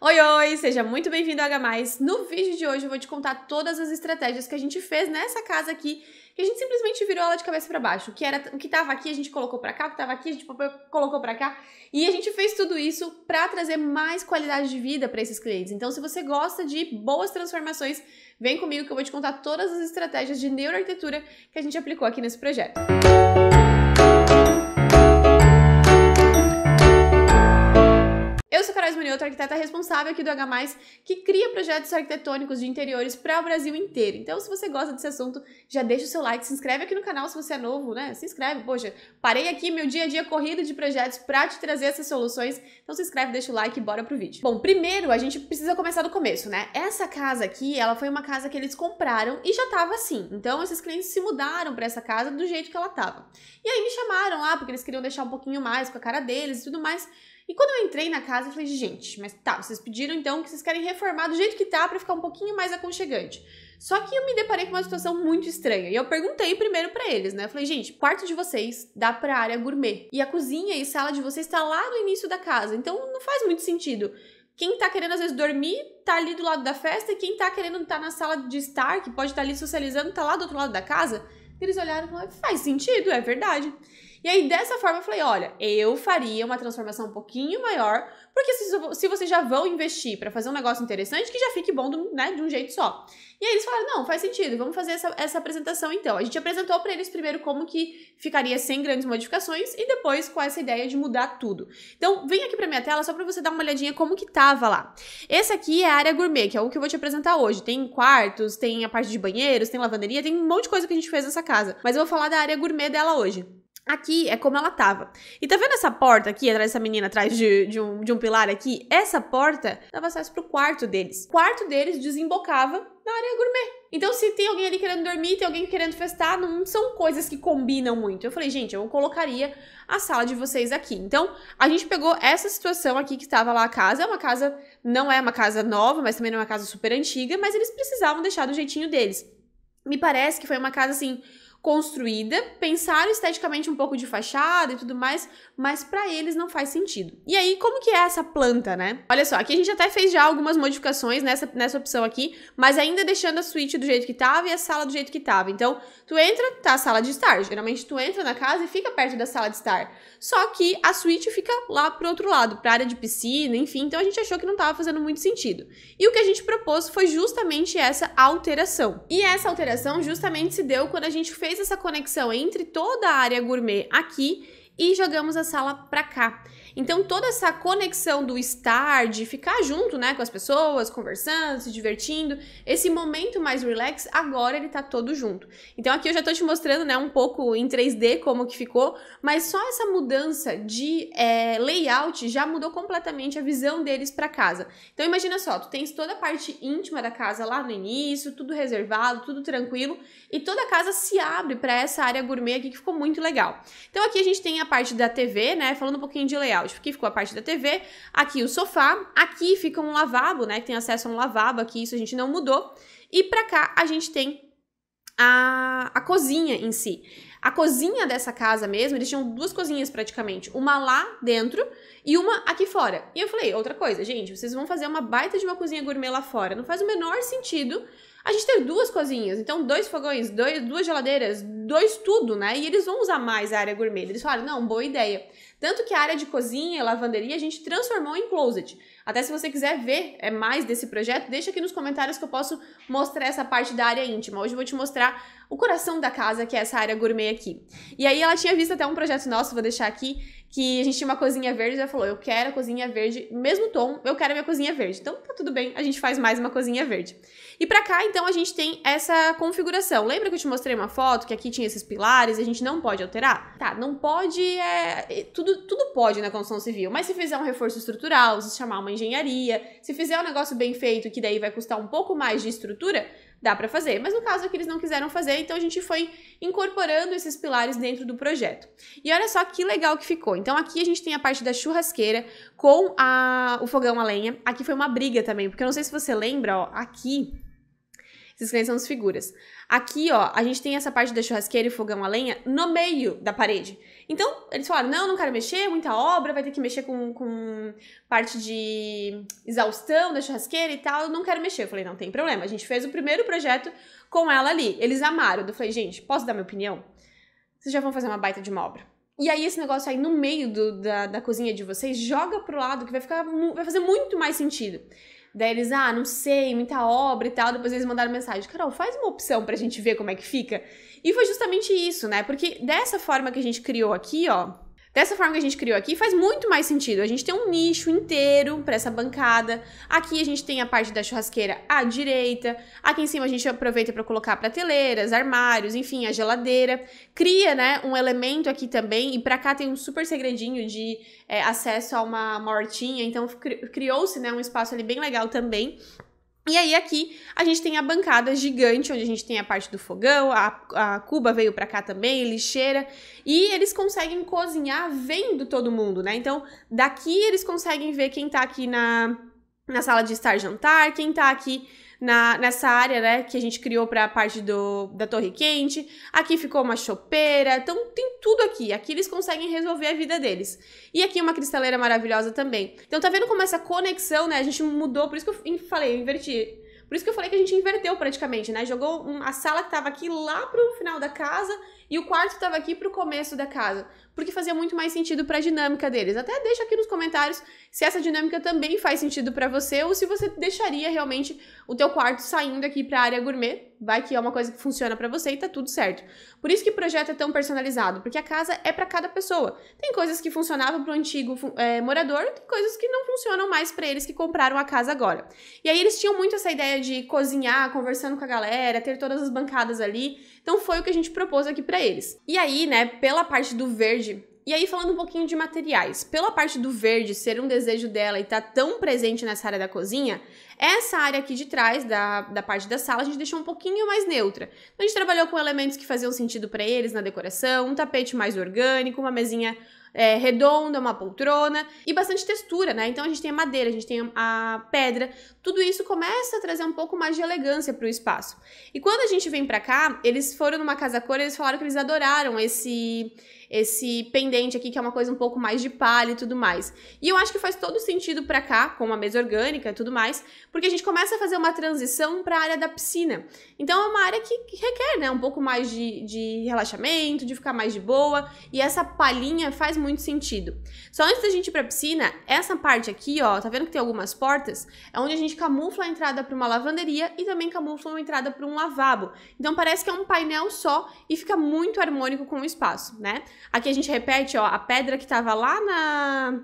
Oi, oi! Seja muito bem-vindo a H+. No vídeo de hoje eu vou te contar todas as estratégias que a gente fez nessa casa aqui, que a gente simplesmente virou ela de cabeça para baixo. O que era, o que aqui a gente colocou para cá, o que estava aqui a gente colocou para cá, e a gente fez tudo isso para trazer mais qualidade de vida para esses clientes. Então, se você gosta de boas transformações, vem comigo que eu vou te contar todas as estratégias de neuroarquitetura que a gente aplicou aqui nesse projeto. Música Manioto, arquiteta é responsável aqui do H+, que cria projetos arquitetônicos de interiores para o Brasil inteiro. Então, se você gosta desse assunto, já deixa o seu like, se inscreve aqui no canal se você é novo, né? Se inscreve, poxa, parei aqui meu dia a dia corrido de projetos para te trazer essas soluções. Então, se inscreve, deixa o like e bora pro vídeo. Bom, primeiro a gente precisa começar do começo, né? Essa casa aqui, ela foi uma casa que eles compraram e já tava assim. Então, esses clientes se mudaram para essa casa do jeito que ela tava. E aí me chamaram lá, porque eles queriam deixar um pouquinho mais com a cara deles e tudo mais. E quando eu entrei na casa, eu falei, gente, mas tá, vocês pediram então que vocês querem reformar do jeito que tá para ficar um pouquinho mais aconchegante. Só que eu me deparei com uma situação muito estranha. E eu perguntei primeiro para eles, né? Eu falei, gente, quarto de vocês dá pra área gourmet. E a cozinha e sala de vocês tá lá no início da casa. Então não faz muito sentido. Quem tá querendo, às vezes, dormir, tá ali do lado da festa. E quem tá querendo estar tá na sala de estar, que pode estar tá ali socializando, tá lá do outro lado da casa. Eles olharam e falaram, faz sentido, é verdade. E aí, dessa forma, eu falei: olha, eu faria uma transformação um pouquinho maior, porque se, se vocês já vão investir para fazer um negócio interessante, que já fique bom do, né, de um jeito só. E aí eles falaram: não, faz sentido, vamos fazer essa, essa apresentação então. A gente apresentou para eles primeiro como que ficaria sem grandes modificações e depois com essa ideia de mudar tudo. Então, vem aqui para minha tela só para você dar uma olhadinha como que tava lá. Esse aqui é a área gourmet, que é o que eu vou te apresentar hoje. Tem quartos, tem a parte de banheiros, tem lavanderia, tem um monte de coisa que a gente fez nessa casa. Mas eu vou falar da área gourmet dela hoje. Aqui é como ela tava. E tá vendo essa porta aqui, atrás dessa menina, atrás de, de, um, de um pilar aqui? Essa porta dava acesso pro quarto deles. O quarto deles desembocava na área gourmet. Então, se tem alguém ali querendo dormir, tem alguém querendo festar, não são coisas que combinam muito. Eu falei, gente, eu colocaria a sala de vocês aqui. Então, a gente pegou essa situação aqui que estava lá a casa. É uma casa, não é uma casa nova, mas também não é uma casa super antiga, mas eles precisavam deixar do jeitinho deles. Me parece que foi uma casa assim construída, pensaram esteticamente um pouco de fachada e tudo mais, mas para eles não faz sentido. E aí, como que é essa planta, né? Olha só, aqui a gente até fez já algumas modificações nessa, nessa opção aqui, mas ainda deixando a suíte do jeito que tava e a sala do jeito que tava. Então, tu entra, tá a sala de estar. Geralmente tu entra na casa e fica perto da sala de estar. Só que a suíte fica lá pro outro lado, pra área de piscina, enfim, então a gente achou que não tava fazendo muito sentido. E o que a gente propôs foi justamente essa alteração. E essa alteração justamente se deu quando a gente fez fez essa conexão entre toda a área gourmet aqui e jogamos a sala para cá. Então, toda essa conexão do estar, de ficar junto, né, com as pessoas, conversando, se divertindo, esse momento mais relax, agora ele tá todo junto. Então, aqui eu já tô te mostrando, né, um pouco em 3D como que ficou, mas só essa mudança de é, layout já mudou completamente a visão deles para casa. Então, imagina só, tu tens toda a parte íntima da casa lá no início, tudo reservado, tudo tranquilo, e toda a casa se abre para essa área gourmet aqui que ficou muito legal. Então, aqui a gente tem a parte da TV, né, falando um pouquinho de layout áudio. Aqui ficou a parte da TV, aqui o sofá, aqui fica um lavabo, né? Que tem acesso a um lavabo aqui, isso a gente não mudou. E pra cá a gente tem a, a cozinha em si. A cozinha dessa casa mesmo, eles tinham duas cozinhas praticamente, uma lá dentro e uma aqui fora. E eu falei, outra coisa, gente, vocês vão fazer uma baita de uma cozinha gourmet lá fora. Não faz o menor sentido a gente ter duas cozinhas, então dois fogões, dois, duas geladeiras, dois tudo, né? E eles vão usar mais a área gourmet. Eles falaram, não, boa ideia. Tanto que a área de cozinha e lavanderia a gente transformou em closet. Até se você quiser ver é, mais desse projeto, deixa aqui nos comentários que eu posso mostrar essa parte da área íntima. Hoje eu vou te mostrar o coração da casa, que é essa área gourmet aqui. E aí ela tinha visto até um projeto nosso, vou deixar aqui, que a gente tinha uma cozinha verde, ela falou, eu quero a cozinha verde, mesmo tom, eu quero a minha cozinha verde. Então tá tudo bem, a gente faz mais uma cozinha verde. E pra cá, então, a gente tem essa configuração. Lembra que eu te mostrei uma foto, que aqui tinha esses pilares, a gente não pode alterar? Tá, não pode, é, é... Tudo, tudo pode na construção civil, mas se fizer um reforço estrutural, se chamar uma engenharia, se fizer um negócio bem feito, que daí vai custar um pouco mais de estrutura, dá para fazer. Mas no caso é que eles não quiseram fazer, então a gente foi incorporando esses pilares dentro do projeto. E olha só que legal que ficou. Então aqui a gente tem a parte da churrasqueira com a, o fogão a lenha. Aqui foi uma briga também, porque eu não sei se você lembra, ó, aqui esses clientes são as figuras. Aqui, ó, a gente tem essa parte da churrasqueira e fogão a lenha no meio da parede. Então, eles falaram, não, não quero mexer, muita obra, vai ter que mexer com, com parte de exaustão da churrasqueira e tal, não quero mexer. Eu falei, não tem problema. A gente fez o primeiro projeto com ela ali. Eles amaram. Eu falei, gente, posso dar minha opinião? Vocês já vão fazer uma baita de uma obra. E aí esse negócio aí no meio do, da, da cozinha de vocês, joga pro lado que vai ficar vai fazer muito mais sentido. Daí eles, ah, não sei, muita obra e tal. Depois eles mandaram mensagem: Carol, faz uma opção pra gente ver como é que fica. E foi justamente isso, né? Porque dessa forma que a gente criou aqui, ó, Dessa forma que a gente criou aqui, faz muito mais sentido. A gente tem um nicho inteiro para essa bancada. Aqui a gente tem a parte da churrasqueira à direita. Aqui em cima a gente aproveita para colocar prateleiras, armários, enfim, a geladeira. Cria, né, um elemento aqui também. E para cá tem um super segredinho de é, acesso a uma, mortinha hortinha. Então criou-se, né, um espaço ali bem legal também. E aí aqui a gente tem a bancada gigante, onde a gente tem a parte do fogão, a, a Cuba veio para cá também, lixeira, e eles conseguem cozinhar vendo todo mundo, né? Então, daqui eles conseguem ver quem tá aqui na, na sala de estar jantar, quem tá aqui na, nessa área, né, que a gente criou para a parte do, da torre quente. Aqui ficou uma chopeira, então tem tudo aqui. Aqui eles conseguem resolver a vida deles. E aqui uma cristaleira maravilhosa também. Então tá vendo como essa conexão, né, a gente mudou, por isso que eu falei, eu inverti. Por isso que eu falei que a gente inverteu praticamente, né? Jogou a sala que tava aqui lá pro final da casa e o quarto estava aqui para o começo da casa, porque fazia muito mais sentido para a dinâmica deles. Até deixa aqui nos comentários se essa dinâmica também faz sentido para você ou se você deixaria realmente o teu quarto saindo aqui para a área gourmet. Vai que é uma coisa que funciona para você e tá tudo certo. Por isso que o projeto é tão personalizado, porque a casa é para cada pessoa. Tem coisas que funcionavam para o antigo é, morador, tem coisas que não funcionam mais para eles que compraram a casa agora. E aí eles tinham muito essa ideia de cozinhar, conversando com a galera, ter todas as bancadas ali. Então foi o que a gente propôs aqui para para eles. E aí, né, pela parte do verde, e aí, falando um pouquinho de materiais, pela parte do verde ser um desejo dela e estar tá tão presente nessa área da cozinha, essa área aqui de trás, da, da parte da sala, a gente deixou um pouquinho mais neutra. Então, a gente trabalhou com elementos que faziam sentido para eles na decoração, um tapete mais orgânico, uma mesinha é, redonda, é uma poltrona e bastante textura, né? Então a gente tem a madeira, a gente tem a pedra, tudo isso começa a trazer um pouco mais de elegância para o espaço. E quando a gente vem para cá, eles foram numa casa cor, eles falaram que eles adoraram esse esse pendente aqui, que é uma coisa um pouco mais de palha e tudo mais. E eu acho que faz todo sentido para cá, com uma mesa orgânica e tudo mais, porque a gente começa a fazer uma transição para a área da piscina. Então é uma área que, que requer, né, um pouco mais de, de relaxamento, de ficar mais de boa, e essa palhinha faz muito sentido. Só antes da gente ir pra piscina, essa parte aqui, ó, tá vendo que tem algumas portas? É onde a gente camufla a entrada para uma lavanderia e também camufla uma entrada para um lavabo. Então parece que é um painel só e fica muito harmônico com o espaço, né? Aqui a gente repete, ó, a pedra que estava lá na,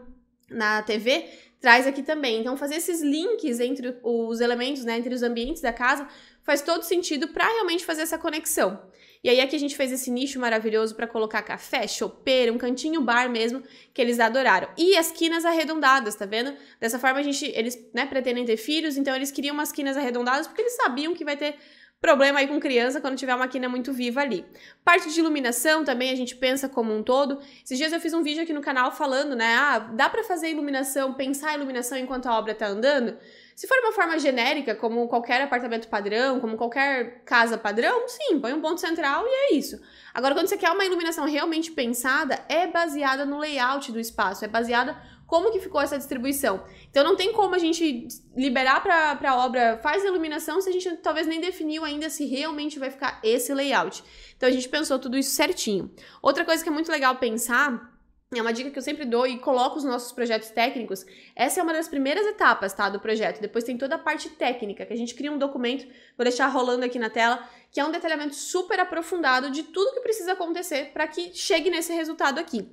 na TV traz aqui também. Então, fazer esses links entre os elementos, né, entre os ambientes da casa, faz todo sentido para realmente fazer essa conexão. E aí aqui a gente fez esse nicho maravilhoso para colocar café, chopeira, um cantinho bar mesmo que eles adoraram. E as quinas arredondadas, tá vendo? Dessa forma a gente eles, né, pretendem ter filhos, então eles queriam umas quinas arredondadas porque eles sabiam que vai ter Problema aí com criança quando tiver uma quina muito viva ali. Parte de iluminação também a gente pensa como um todo. Esses dias eu fiz um vídeo aqui no canal falando, né? Ah, dá para fazer iluminação, pensar iluminação enquanto a obra tá andando? Se for uma forma genérica, como qualquer apartamento padrão, como qualquer casa padrão, sim, põe um ponto central e é isso. Agora, quando você quer uma iluminação realmente pensada, é baseada no layout do espaço, é baseada como que ficou essa distribuição. Então não tem como a gente liberar para a obra faz iluminação se a gente talvez nem definiu ainda se realmente vai ficar esse layout. Então a gente pensou tudo isso certinho. Outra coisa que é muito legal pensar é uma dica que eu sempre dou e coloco os nossos projetos técnicos. Essa é uma das primeiras etapas, tá, do projeto. Depois tem toda a parte técnica, que a gente cria um documento, vou deixar rolando aqui na tela, que é um detalhamento super aprofundado de tudo que precisa acontecer para que chegue nesse resultado aqui.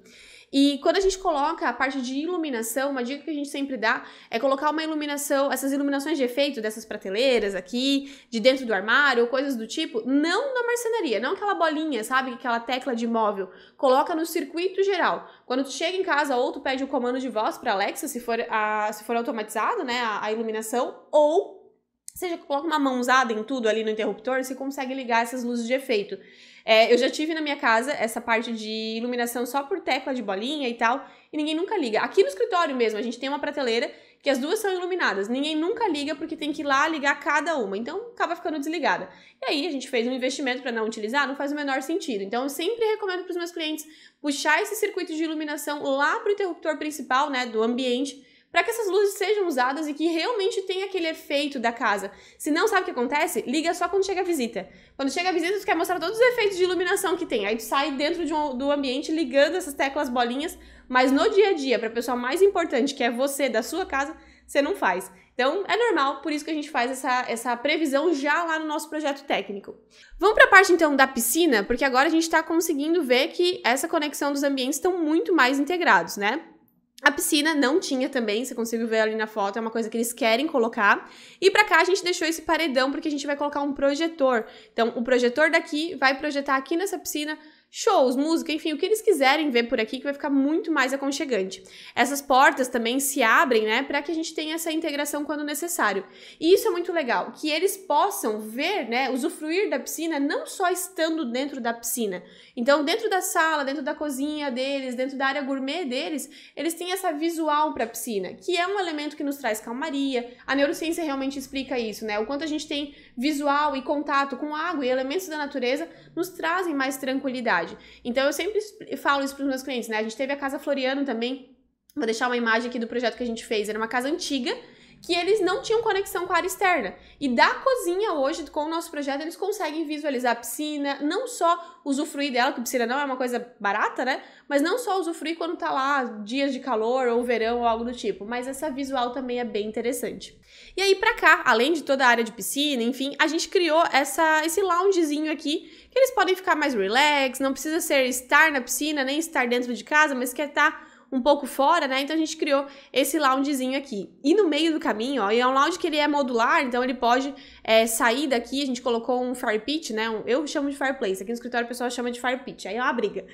E quando a gente coloca a parte de iluminação, uma dica que a gente sempre dá é colocar uma iluminação, essas iluminações de efeito dessas prateleiras aqui, de dentro do armário, coisas do tipo, não na marcenaria, não aquela bolinha, sabe? Aquela tecla de móvel. Coloca no circuito geral. Quando tu chega em casa, ou tu pede o comando de voz para Alexa, se for, a, se for automatizado, né, a, a iluminação, ou seja, coloca uma mãozada em tudo ali no interruptor, você consegue ligar essas luzes de efeito. É, eu já tive na minha casa essa parte de iluminação só por tecla de bolinha e tal, e ninguém nunca liga. Aqui no escritório mesmo, a gente tem uma prateleira que as duas são iluminadas. Ninguém nunca liga porque tem que ir lá ligar cada uma, então acaba ficando desligada. E aí a gente fez um investimento para não utilizar, não faz o menor sentido. Então eu sempre recomendo para os meus clientes puxar esse circuito de iluminação lá para o interruptor principal, né, do ambiente para que essas luzes sejam usadas e que realmente tenha aquele efeito da casa. Se não sabe o que acontece, liga só quando chega a visita. Quando chega a visita, tu quer mostrar todos os efeitos de iluminação que tem. Aí tu sai dentro de um, do ambiente ligando essas teclas bolinhas, mas no dia a dia, para a pessoa mais importante, que é você, da sua casa, você não faz. Então, é normal, por isso que a gente faz essa, essa previsão já lá no nosso projeto técnico. Vamos para a parte então da piscina, porque agora a gente está conseguindo ver que essa conexão dos ambientes estão muito mais integrados, né? A piscina não tinha também, você conseguiu ver ali na foto, é uma coisa que eles querem colocar. E para cá a gente deixou esse paredão porque a gente vai colocar um projetor. Então, o projetor daqui vai projetar aqui nessa piscina shows, música, enfim, o que eles quiserem ver por aqui que vai ficar muito mais aconchegante. Essas portas também se abrem, né, para que a gente tenha essa integração quando necessário. E isso é muito legal, que eles possam ver, né, usufruir da piscina não só estando dentro da piscina. Então, dentro da sala, dentro da cozinha deles, dentro da área gourmet deles, eles têm essa visual para a piscina, que é um elemento que nos traz calmaria. A neurociência realmente explica isso, né? O quanto a gente tem visual e contato com água e elementos da natureza nos trazem mais tranquilidade. Então eu sempre falo isso para os meus clientes, né? A gente teve a Casa Floriano também. Vou deixar uma imagem aqui do projeto que a gente fez. Era uma casa antiga que eles não tinham conexão com a área externa. E da cozinha hoje, com o nosso projeto, eles conseguem visualizar a piscina, não só usufruir dela, que piscina não é uma coisa barata, né? Mas não só usufruir quando tá lá dias de calor ou verão ou algo do tipo, mas essa visual também é bem interessante. E aí para cá, além de toda a área de piscina, enfim, a gente criou essa esse loungezinho aqui que eles podem ficar mais relax, não precisa ser estar na piscina, nem estar dentro de casa, mas quer estar tá um pouco fora, né? Então a gente criou esse loungezinho aqui. E no meio do caminho, ó, é um lounge que ele é modular, então ele pode é, sair daqui, a gente colocou um fire pit, né? Um, eu chamo de fireplace, aqui no escritório o pessoal chama de fire pit, aí é uma briga.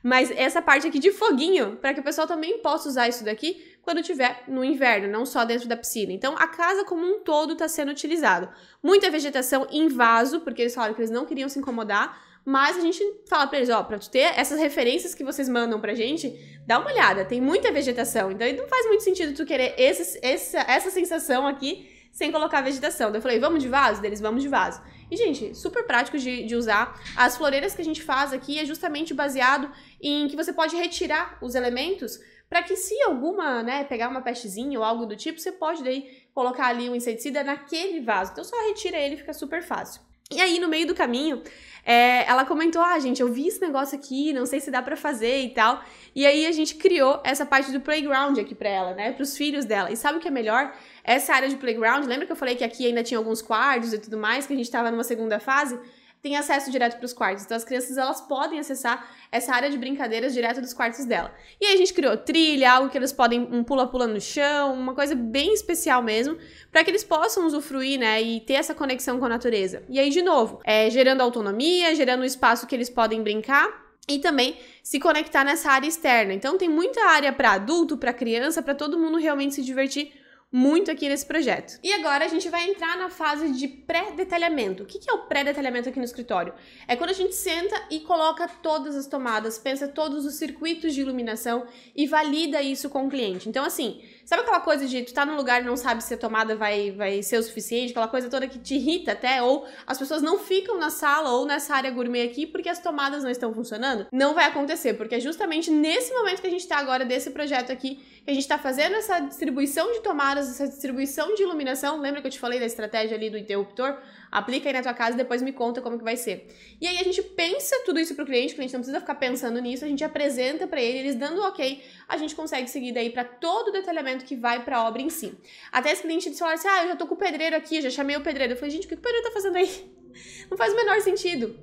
Mas essa parte aqui de foguinho, para que o pessoal também possa usar isso daqui quando tiver no inverno, não só dentro da piscina. Então, a casa como um todo está sendo utilizado. Muita vegetação em vaso, porque eles falaram que eles não queriam se incomodar, mas a gente fala para eles, ó, para ter essas referências que vocês mandam pra gente, dá uma olhada, tem muita vegetação. Então, não faz muito sentido tu querer esses, essa, essa sensação aqui sem colocar vegetação. eu falei, vamos de vaso? Deles, vamos de vaso. E, gente, super prático de, de, usar. As floreiras que a gente faz aqui é justamente baseado em que você pode retirar os elementos para que se alguma, né, pegar uma pestezinha ou algo do tipo, você pode daí colocar ali um inseticida naquele vaso. Então só retira ele, fica super fácil. E aí, no meio do caminho, é, ela comentou: Ah, gente, eu vi esse negócio aqui, não sei se dá para fazer e tal. E aí, a gente criou essa parte do playground aqui pra ela, né? Pros filhos dela. E sabe o que é melhor? Essa área de playground, lembra que eu falei que aqui ainda tinha alguns quartos e tudo mais, que a gente tava numa segunda fase? tem acesso direto para os quartos. Então as crianças elas podem acessar essa área de brincadeiras direto dos quartos dela. E aí a gente criou trilha, algo que eles podem um pula-pula no chão, uma coisa bem especial mesmo, para que eles possam usufruir, né, e ter essa conexão com a natureza. E aí de novo, é, gerando autonomia, gerando um espaço que eles podem brincar e também se conectar nessa área externa. Então tem muita área para adulto, para criança, para todo mundo realmente se divertir muito aqui nesse projeto. E agora a gente vai entrar na fase de pré-detalhamento. O que é o pré-detalhamento aqui no escritório? É quando a gente senta e coloca todas as tomadas, pensa todos os circuitos de iluminação e valida isso com o cliente. Então, assim, Sabe aquela coisa de tu tá num lugar e não sabe se a tomada vai, vai ser o suficiente, aquela coisa toda que te irrita até, ou as pessoas não ficam na sala ou nessa área gourmet aqui porque as tomadas não estão funcionando? Não vai acontecer, porque é justamente nesse momento que a gente tá agora desse projeto aqui, que a gente tá fazendo essa distribuição de tomadas, essa distribuição de iluminação. Lembra que eu te falei da estratégia ali do interruptor? Aplica aí na tua casa e depois me conta como que vai ser. E aí a gente pensa tudo isso pro cliente, o cliente não precisa ficar pensando nisso, a gente apresenta para ele, eles dando ok, a gente consegue seguir daí para todo o detalhamento que vai para a obra em si. Até esse cliente disse, olha assim, ah, eu já tô com o pedreiro aqui, já chamei o pedreiro. Eu falei, gente, o que o pedreiro tá fazendo aí? Não faz o menor sentido.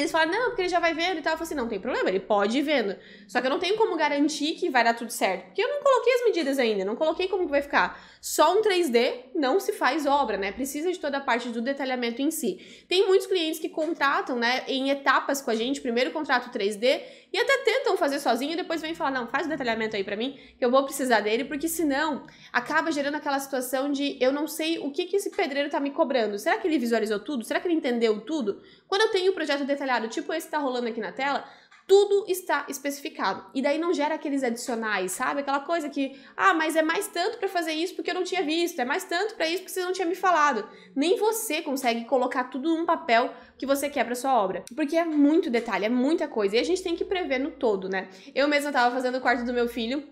Eles falaram, não, porque ele já vai vendo e tal. Eu falei assim, não tem problema, ele pode ir vendo. Só que eu não tenho como garantir que vai dar tudo certo. Porque eu não coloquei as medidas ainda, não coloquei como que vai ficar. Só um 3D não se faz obra, né? Precisa de toda a parte do detalhamento em si. Tem muitos clientes que contratam, né, em etapas com a gente. Primeiro contrato 3D e até tentam fazer sozinho e depois vem falar, não, faz o detalhamento aí para mim, que eu vou precisar dele. Porque senão acaba gerando aquela situação de eu não sei o que, que esse pedreiro tá me cobrando. Será que ele visualizou tudo? Será que ele entendeu tudo? Quando eu tenho o um projeto detalhado, tipo esse que está rolando aqui na tela, tudo está especificado. E daí não gera aqueles adicionais, sabe? Aquela coisa que, ah, mas é mais tanto para fazer isso porque eu não tinha visto, é mais tanto para isso porque você não tinha me falado. Nem você consegue colocar tudo num papel que você quer para sua obra, porque é muito detalhe, é muita coisa e a gente tem que prever no todo, né? Eu mesma estava fazendo o quarto do meu filho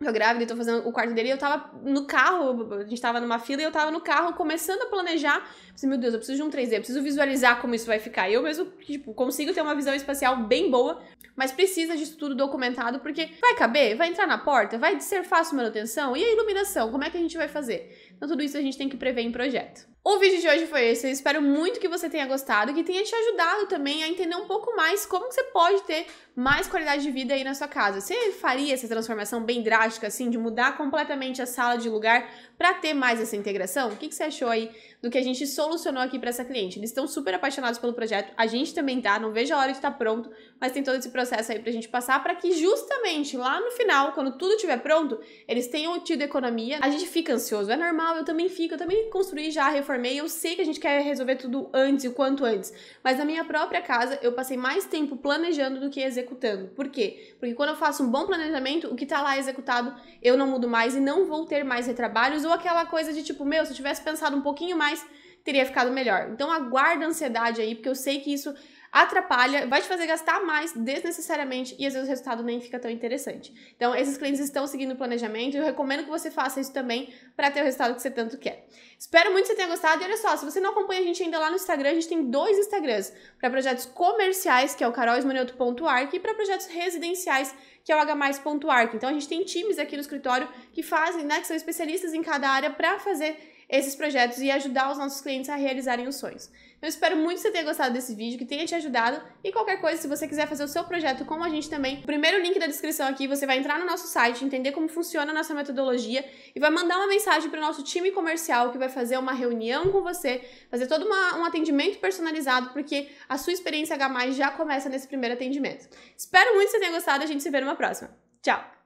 eu grávida e tô fazendo o quarto dele, e eu tava no carro, a gente tava numa fila e eu tava no carro começando a planejar. Falei, meu Deus, eu preciso de um 3D, eu preciso visualizar como isso vai ficar. E eu mesmo, tipo, consigo ter uma visão espacial bem boa, mas precisa disso tudo documentado, porque vai caber, vai entrar na porta, vai ser fácil manutenção, e a iluminação, como é que a gente vai fazer? Então, tudo isso a gente tem que prever em projeto. O vídeo de hoje foi esse. Eu espero muito que você tenha gostado, que tenha te ajudado também a entender um pouco mais como você pode ter mais qualidade de vida aí na sua casa. Você faria essa transformação bem drástica, assim, de mudar completamente a sala de lugar para ter mais essa integração? O que, que você achou aí do que a gente solucionou aqui para essa cliente? Eles estão super apaixonados pelo projeto, a gente também tá, não vejo a hora de estar tá pronto, mas tem todo esse processo aí pra gente passar para que justamente lá no final, quando tudo estiver pronto, eles tenham tido economia. A gente fica ansioso, é normal eu também fico, eu também construí já, reformei, eu sei que a gente quer resolver tudo antes e o quanto antes. Mas na minha própria casa, eu passei mais tempo planejando do que executando. Por quê? Porque quando eu faço um bom planejamento, o que tá lá executado, eu não mudo mais e não vou ter mais retrabalhos ou aquela coisa de tipo, meu, se eu tivesse pensado um pouquinho mais, teria ficado melhor. Então aguarda a ansiedade aí, porque eu sei que isso atrapalha, vai te fazer gastar mais desnecessariamente e às vezes o resultado nem fica tão interessante. Então, esses clientes estão seguindo o planejamento e eu recomendo que você faça isso também para ter o resultado que você tanto quer. Espero muito que você tenha gostado e olha só, se você não acompanha a gente ainda lá no Instagram, a gente tem dois Instagrams para projetos comerciais, que é o carolesmanioto.arc e para projetos residenciais, que é o hmais.arc. Então, a gente tem times aqui no escritório que fazem, né, que são especialistas em cada área para fazer esses projetos e ajudar os nossos clientes a realizarem os sonhos. Eu espero muito que você tenha gostado desse vídeo, que tenha te ajudado. E qualquer coisa, se você quiser fazer o seu projeto com a gente também, o primeiro link da descrição aqui, você vai entrar no nosso site, entender como funciona a nossa metodologia e vai mandar uma mensagem para o nosso time comercial que vai fazer uma reunião com você, fazer todo uma, um atendimento personalizado, porque a sua experiência H+, já começa nesse primeiro atendimento. Espero muito que você tenha gostado a gente se vê numa próxima. Tchau!